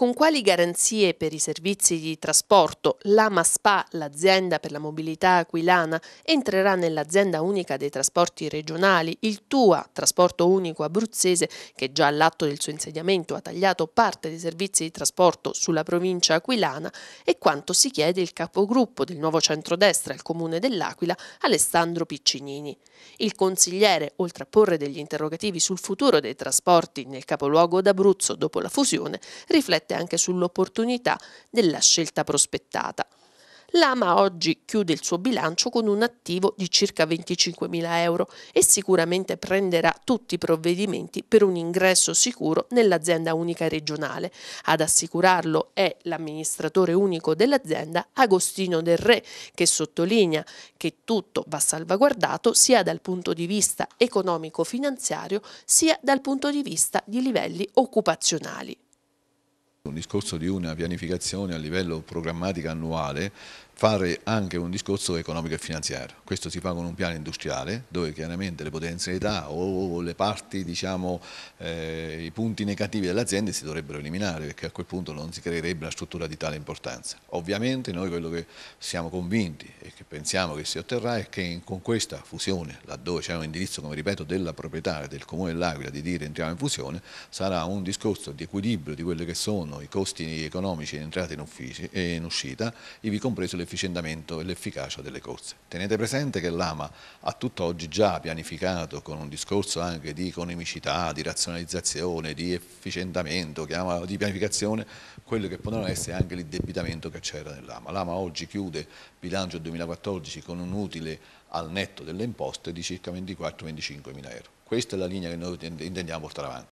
con quali garanzie per i servizi di trasporto l'AMASPA, l'azienda per la mobilità aquilana, entrerà nell'azienda unica dei trasporti regionali, il TUA, trasporto unico abruzzese, che già all'atto del suo insediamento ha tagliato parte dei servizi di trasporto sulla provincia aquilana, e quanto si chiede il capogruppo del nuovo centrodestra al comune dell'Aquila, Alessandro Piccinini. Il consigliere, oltre a porre degli interrogativi sul futuro dei trasporti nel capoluogo d'Abruzzo dopo la fusione, riflette riflette anche sull'opportunità della scelta prospettata. L'AMA oggi chiude il suo bilancio con un attivo di circa 25.000 euro e sicuramente prenderà tutti i provvedimenti per un ingresso sicuro nell'azienda unica regionale. Ad assicurarlo è l'amministratore unico dell'azienda Agostino Del Re che sottolinea che tutto va salvaguardato sia dal punto di vista economico-finanziario sia dal punto di vista di livelli occupazionali un discorso di una pianificazione a livello programmatica annuale fare anche un discorso economico e finanziario. Questo si fa con un piano industriale dove chiaramente le potenzialità o le parti, diciamo, eh, i punti negativi dell'azienda si dovrebbero eliminare perché a quel punto non si creerebbe una struttura di tale importanza. Ovviamente noi quello che siamo convinti e che pensiamo che si otterrà è che con questa fusione, laddove c'è un indirizzo, come ripeto, della proprietaria del Comune dell'Aquila di dire entriamo in fusione, sarà un discorso di equilibrio di quelli che sono i costi economici entrati in, uffici, e in uscita, ivi compreso le l'efficientamento e l'efficacia delle corse. Tenete presente che l'AMA ha tutt'oggi già pianificato con un discorso anche di economicità, di razionalizzazione, di efficientamento, di pianificazione, quello che potevano essere anche l'indebitamento che c'era nell'AMA. L'AMA oggi chiude bilancio 2014 con un utile al netto delle imposte di circa 24-25 mila euro. Questa è la linea che noi intendiamo portare avanti.